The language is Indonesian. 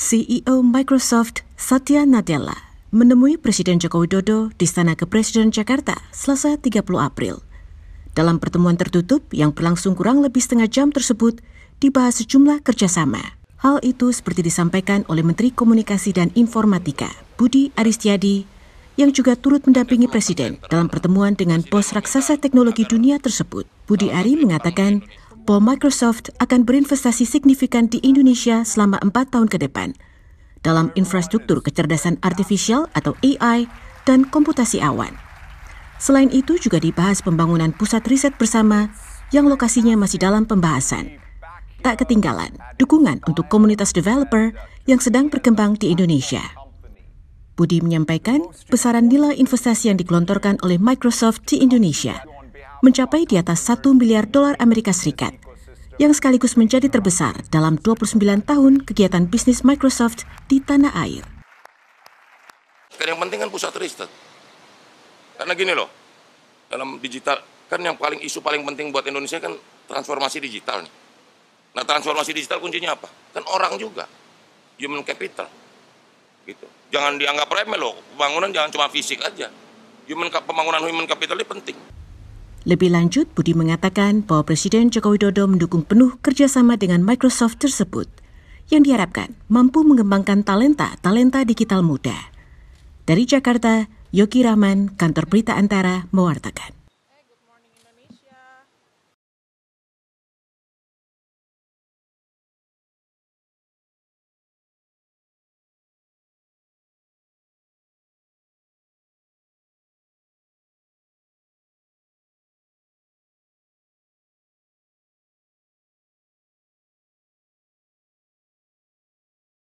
CEO Microsoft Satya Nadella menemui Presiden Joko Widodo di Istana Kepresidenan Jakarta selasa 30 April. Dalam pertemuan tertutup yang berlangsung kurang lebih setengah jam tersebut, dibahas sejumlah kerjasama. Hal itu seperti disampaikan oleh Menteri Komunikasi dan Informatika, Budi Aristiadi, yang juga turut mendampingi Presiden dalam pertemuan dengan bos raksasa teknologi dunia tersebut. Budi Ari mengatakan bahwa Microsoft akan berinvestasi signifikan di Indonesia selama empat tahun ke depan dalam infrastruktur kecerdasan artifisial atau AI dan komputasi awan. Selain itu juga dibahas pembangunan pusat riset bersama yang lokasinya masih dalam pembahasan. Tak ketinggalan, dukungan untuk komunitas developer yang sedang berkembang di Indonesia. Budi menyampaikan besaran nilai investasi yang digelontorkan oleh Microsoft di Indonesia – mencapai di atas 1 miliar dolar Amerika Serikat, yang sekaligus menjadi terbesar dalam 29 tahun kegiatan bisnis Microsoft di tanah air. Kan yang penting kan pusat riset. Karena gini loh, dalam digital, kan yang paling isu paling penting buat Indonesia kan transformasi digital nih. Nah transformasi digital kuncinya apa? Kan orang juga, human capital. Gitu. Jangan dianggap remeh loh, pembangunan jangan cuma fisik aja. Human, pembangunan human capital ini penting. Lebih lanjut, Budi mengatakan bahwa Presiden Joko Widodo mendukung penuh kerjasama dengan Microsoft tersebut, yang diharapkan mampu mengembangkan talenta-talenta digital muda. Dari Jakarta, Yogi Rahman, Kantor Berita Antara, mewartakan.